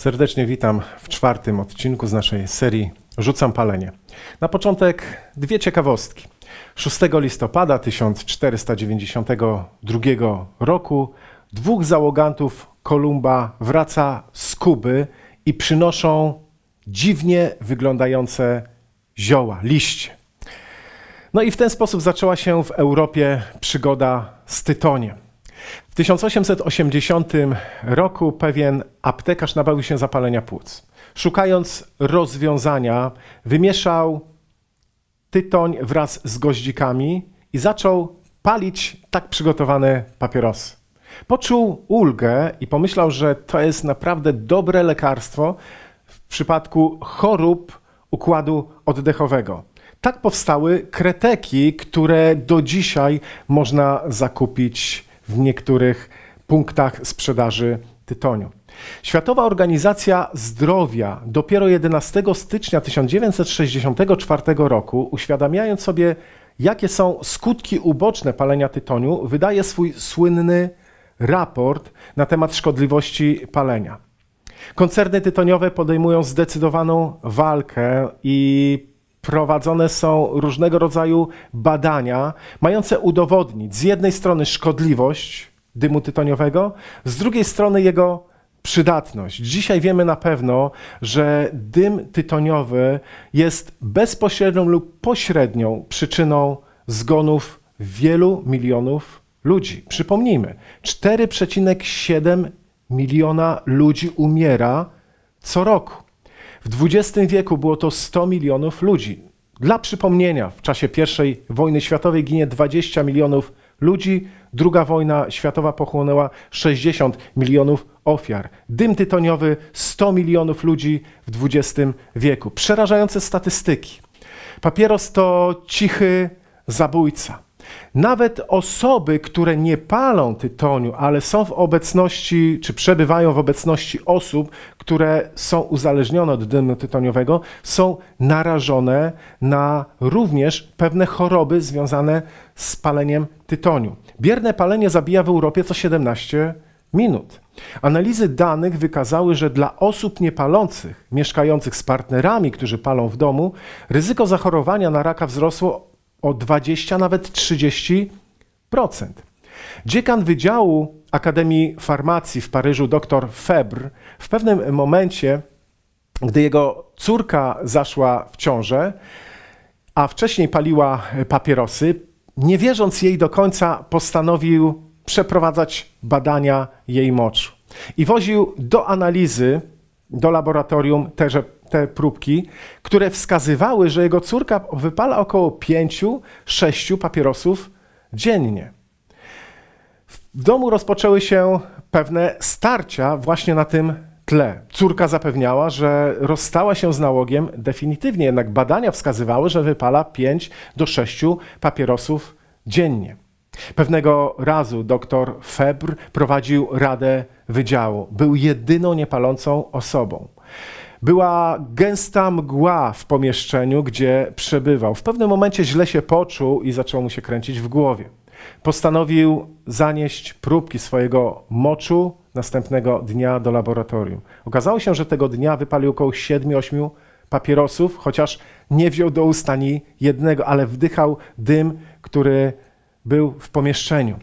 Serdecznie witam w czwartym odcinku z naszej serii Rzucam palenie. Na początek dwie ciekawostki. 6 listopada 1492 roku dwóch załogantów Kolumba wraca z Kuby i przynoszą dziwnie wyglądające zioła, liście. No i w ten sposób zaczęła się w Europie przygoda z tytoniem. W 1880 roku pewien aptekarz nabawił się zapalenia płuc. Szukając rozwiązania, wymieszał tytoń wraz z goździkami i zaczął palić tak przygotowane papierosy. Poczuł ulgę i pomyślał, że to jest naprawdę dobre lekarstwo w przypadku chorób układu oddechowego. Tak powstały kreteki, które do dzisiaj można zakupić w niektórych punktach sprzedaży tytoniu. Światowa Organizacja Zdrowia dopiero 11 stycznia 1964 roku, uświadamiając sobie, jakie są skutki uboczne palenia tytoniu, wydaje swój słynny raport na temat szkodliwości palenia. Koncerny tytoniowe podejmują zdecydowaną walkę i prowadzone są różnego rodzaju badania mające udowodnić z jednej strony szkodliwość dymu tytoniowego, z drugiej strony jego przydatność. Dzisiaj wiemy na pewno, że dym tytoniowy jest bezpośrednią lub pośrednią przyczyną zgonów wielu milionów ludzi. Przypomnijmy, 4,7 miliona ludzi umiera co roku. W XX wieku było to 100 milionów ludzi. Dla przypomnienia, w czasie I wojny światowej ginie 20 milionów ludzi, II wojna światowa pochłonęła 60 milionów ofiar. Dym tytoniowy 100 milionów ludzi w XX wieku. Przerażające statystyki. Papieros to cichy zabójca. Nawet osoby, które nie palą tytoniu, ale są w obecności, czy przebywają w obecności osób, które są uzależnione od dymu tytoniowego, są narażone na również pewne choroby związane z paleniem tytoniu. Bierne palenie zabija w Europie co 17 minut. Analizy danych wykazały, że dla osób niepalących, mieszkających z partnerami, którzy palą w domu, ryzyko zachorowania na raka wzrosło o 20, nawet 30%. Dziekan Wydziału Akademii Farmacji w Paryżu, dr Febr, w pewnym momencie, gdy jego córka zaszła w ciążę, a wcześniej paliła papierosy, nie wierząc jej do końca, postanowił przeprowadzać badania jej moczu. I woził do analizy, do laboratorium tejże te próbki, które wskazywały, że jego córka wypala około 5-6 papierosów dziennie. W domu rozpoczęły się pewne starcia właśnie na tym tle. Córka zapewniała, że rozstała się z nałogiem definitywnie, jednak badania wskazywały, że wypala 5 do 6 papierosów dziennie. Pewnego razu doktor Febr prowadził radę wydziału. Był jedyną niepalącą osobą. Była gęsta mgła w pomieszczeniu, gdzie przebywał. W pewnym momencie źle się poczuł i zaczął mu się kręcić w głowie. Postanowił zanieść próbki swojego moczu następnego dnia do laboratorium. Okazało się, że tego dnia wypalił około 7-8 papierosów, chociaż nie wziął do ust ani jednego, ale wdychał dym, który był w pomieszczeniu.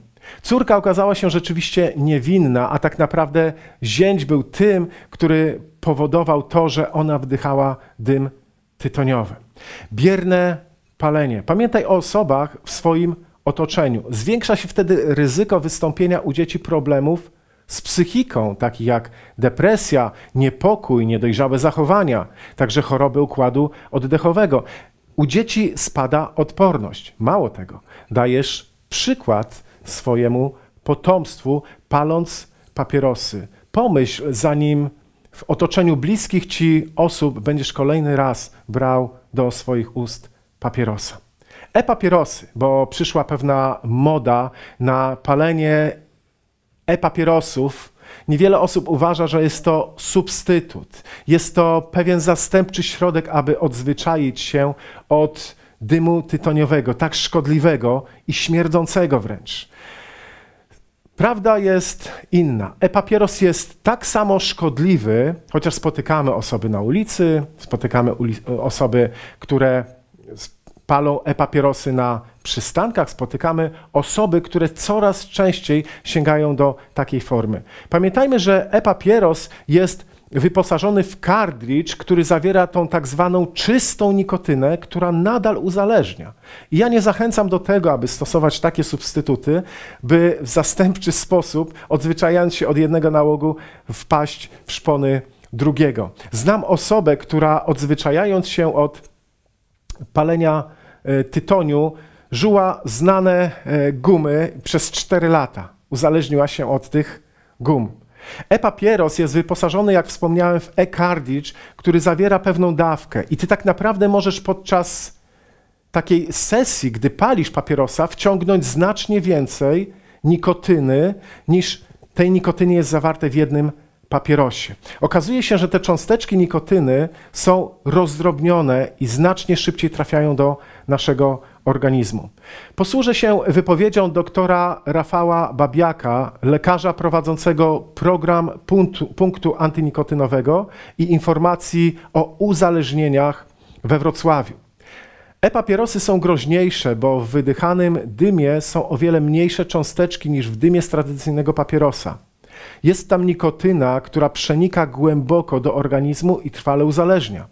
Córka okazała się rzeczywiście niewinna, a tak naprawdę zięć był tym, który powodował to, że ona wdychała dym tytoniowy. Bierne palenie. Pamiętaj o osobach w swoim otoczeniu. Zwiększa się wtedy ryzyko wystąpienia u dzieci problemów z psychiką, takich jak depresja, niepokój, niedojrzałe zachowania, także choroby układu oddechowego. U dzieci spada odporność. Mało tego, dajesz przykład swojemu potomstwu, paląc papierosy. Pomyśl, zanim w otoczeniu bliskich ci osób będziesz kolejny raz brał do swoich ust papierosa. E-papierosy, bo przyszła pewna moda na palenie e-papierosów. Niewiele osób uważa, że jest to substytut. Jest to pewien zastępczy środek, aby odzwyczaić się od dymu tytoniowego, tak szkodliwego i śmierdzącego wręcz. Prawda jest inna. E-papieros jest tak samo szkodliwy, chociaż spotykamy osoby na ulicy, spotykamy uli- osoby, które palą e-papierosy na przystankach, spotykamy osoby, które coraz częściej sięgają do takiej formy. Pamiętajmy, że e-papieros jest wyposażony w kartridż, który zawiera tą tak zwaną czystą nikotynę, która nadal uzależnia. I ja nie zachęcam do tego, aby stosować takie substytuty, by w zastępczy sposób, odzwyczajając się od jednego nałogu, wpaść w szpony drugiego. Znam osobę, która odzwyczajając się od palenia e, tytoniu, żuła znane e, gumy przez 4 lata. Uzależniła się od tych gum. E-papieros jest wyposażony, jak wspomniałem, w e cardage który zawiera pewną dawkę. I ty tak naprawdę możesz podczas takiej sesji, gdy palisz papierosa, wciągnąć znacznie więcej nikotyny niż tej nikotyny jest zawarte w jednym papierosie. Okazuje się, że te cząsteczki nikotyny są rozdrobnione i znacznie szybciej trafiają do naszego organizmu. Posłużę się wypowiedzią doktora Rafała Babiaka, lekarza prowadzącego program punktu, punktu i informacji o uzależnieniach we Wrocławiu. E-papierosy są groźniejsze, bo w wydychanym dymie są o wiele mniejsze cząsteczki niż w dymie z tradycyjnego papierosa. Jest tam nikotyna, która przenika głęboko do organizmu i trwale uzależnia.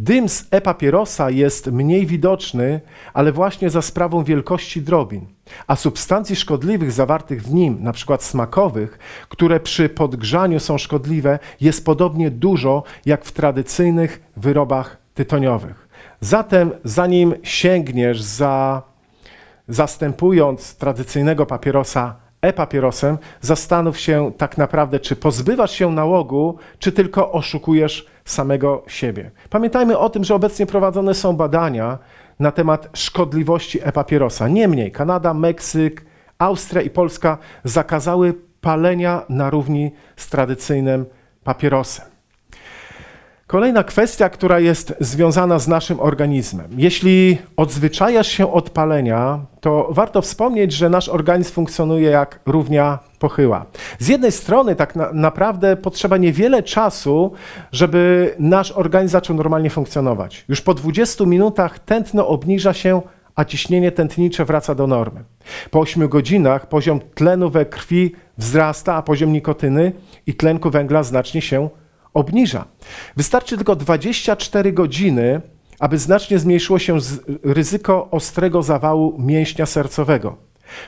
Dym z e-papierosa jest mniej widoczny, ale właśnie za sprawą wielkości drobin, a substancji szkodliwych zawartych w nim, np. smakowych, które przy podgrzaniu są szkodliwe, jest podobnie dużo jak w tradycyjnych wyrobach tytoniowych. Zatem zanim sięgniesz za zastępując tradycyjnego papierosa e-papierosem, zastanów się tak naprawdę, czy pozbywasz się nałogu, czy tylko oszukujesz samego siebie. Pamiętajmy o tym, że obecnie prowadzone są badania na temat szkodliwości e-papierosa. Niemniej Kanada, Meksyk, Austria i Polska zakazały palenia na równi z tradycyjnym papierosem. Kolejna kwestia, która jest związana z naszym organizmem. Jeśli odzwyczajasz się od palenia, to warto wspomnieć, że nasz organizm funkcjonuje jak równia pochyła. Z jednej strony tak na naprawdę potrzeba niewiele czasu, żeby nasz organizm zaczął normalnie funkcjonować. Już po 20 minutach tętno obniża się, a ciśnienie tętnicze wraca do normy. Po 8 godzinach poziom tlenu we krwi wzrasta, a poziom nikotyny i tlenku węgla znacznie się obniża. Wystarczy tylko 24 godziny, aby znacznie zmniejszyło się ryzyko ostrego zawału mięśnia sercowego.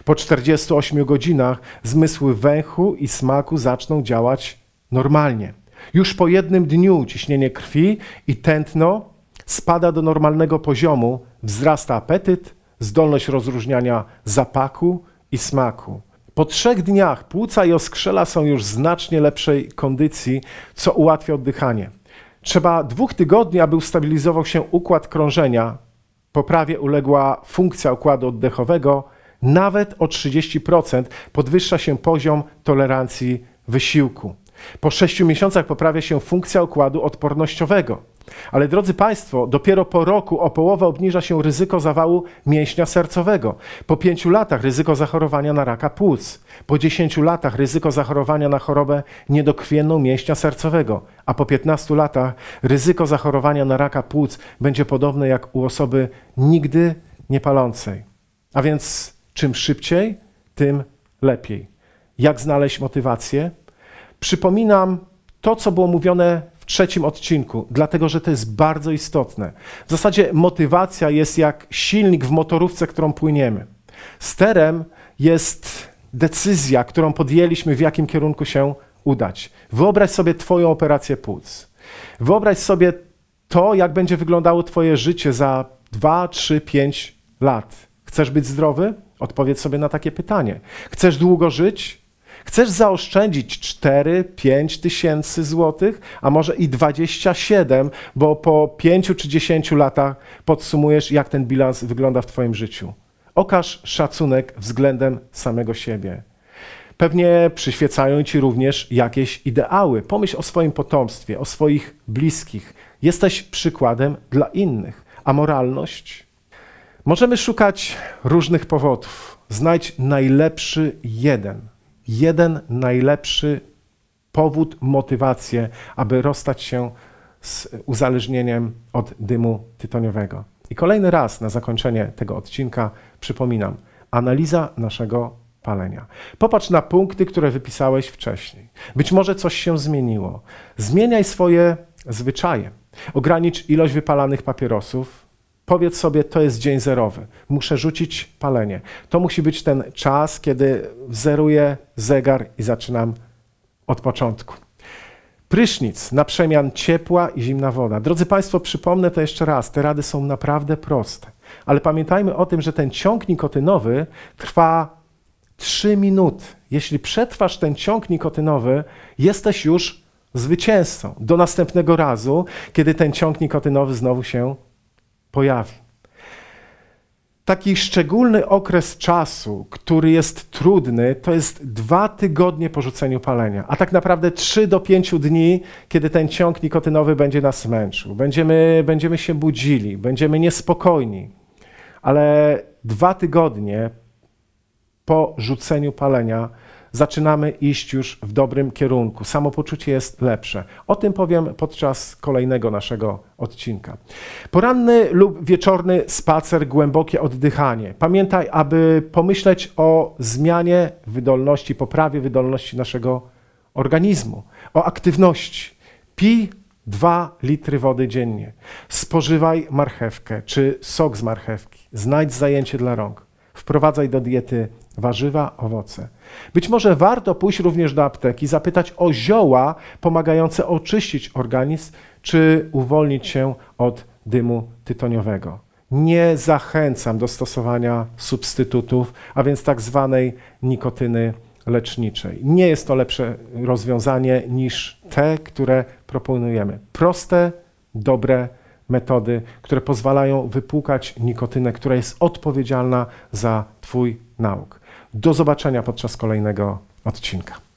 Po 48 godzinach zmysły węchu i smaku zaczną działać normalnie. Już po jednym dniu ciśnienie krwi i tętno spada do normalnego poziomu, wzrasta apetyt, zdolność rozróżniania zapachu i smaku. Po trzech dniach płuca i oskrzela są już w znacznie lepszej kondycji, co ułatwia oddychanie. Trzeba dwóch tygodni, aby ustabilizował się układ krążenia, poprawie uległa funkcja układu oddechowego, nawet o 30% podwyższa się poziom tolerancji wysiłku. Po sześciu miesiącach poprawia się funkcja układu odpornościowego. Ale drodzy Państwo, dopiero po roku o połowę obniża się ryzyko zawału mięśnia sercowego. Po pięciu latach ryzyko zachorowania na raka płuc. Po dziesięciu latach ryzyko zachorowania na chorobę niedokrwienną mięśnia sercowego. A po piętnastu latach ryzyko zachorowania na raka płuc będzie podobne jak u osoby nigdy niepalącej. A więc czym szybciej, tym lepiej. Jak znaleźć motywację? Przypominam to, co było mówione trzecim odcinku, dlatego że to jest bardzo istotne. W zasadzie motywacja jest jak silnik w motorówce, którą płyniemy. Sterem jest decyzja, którą podjęliśmy, w jakim kierunku się udać. Wyobraź sobie Twoją operację płuc. Wyobraź sobie to, jak będzie wyglądało Twoje życie za 2, 3, 5 lat. Chcesz być zdrowy? Odpowiedz sobie na takie pytanie. Chcesz długo żyć? Chcesz zaoszczędzić 4-5 tysięcy złotych, a może i 27, bo po 5 czy 10 latach podsumujesz, jak ten bilans wygląda w Twoim życiu. Okaż szacunek względem samego siebie. Pewnie przyświecają ci również jakieś ideały. Pomyśl o swoim potomstwie, o swoich bliskich. Jesteś przykładem dla innych. A moralność? Możemy szukać różnych powodów. Znajdź najlepszy jeden jeden najlepszy powód, motywację, aby rozstać się z uzależnieniem od dymu tytoniowego. I kolejny raz na zakończenie tego odcinka przypominam, analiza naszego palenia. Popatrz na punkty, które wypisałeś wcześniej. Być może coś się zmieniło. Zmieniaj swoje zwyczaje. Ogranicz ilość wypalanych papierosów, Powiedz sobie, to jest dzień zerowy, muszę rzucić palenie. To musi być ten czas, kiedy zeruję zegar i zaczynam od początku. Prysznic na przemian ciepła i zimna woda. Drodzy Państwo, przypomnę to jeszcze raz, te rady są naprawdę proste. Ale pamiętajmy o tym, że ten ciąg nikotynowy trwa 3 minuty. Jeśli przetrwasz ten ciąg nikotynowy, jesteś już zwycięzcą. Do następnego razu, kiedy ten ciąg nikotynowy znowu się pojawi. Taki szczególny okres czasu, który jest trudny, to jest dwa tygodnie po rzuceniu palenia, a tak naprawdę trzy do pięciu dni, kiedy ten ciąg nikotynowy będzie nas męczył. Będziemy, będziemy się budzili, będziemy niespokojni, ale dwa tygodnie po rzuceniu palenia zaczynamy iść już w dobrym kierunku. Samopoczucie jest lepsze. O tym powiem podczas kolejnego naszego odcinka. Poranny lub wieczorny spacer, głębokie oddychanie. Pamiętaj, aby pomyśleć o zmianie wydolności, poprawie wydolności naszego organizmu, o aktywności. Pij 2 litry wody dziennie. Spożywaj marchewkę czy sok z marchewki. Znajdź zajęcie dla rąk. Wprowadzaj do diety warzywa, owoce. Być może warto pójść również do apteki, zapytać o zioła pomagające oczyścić organizm czy uwolnić się od dymu tytoniowego. Nie zachęcam do stosowania substytutów, a więc tak zwanej nikotyny leczniczej. Nie jest to lepsze rozwiązanie niż te, które proponujemy. Proste, dobre metody, które pozwalają wypłukać nikotynę, która jest odpowiedzialna za Twój nauk. Do zobaczenia podczas kolejnego odcinka.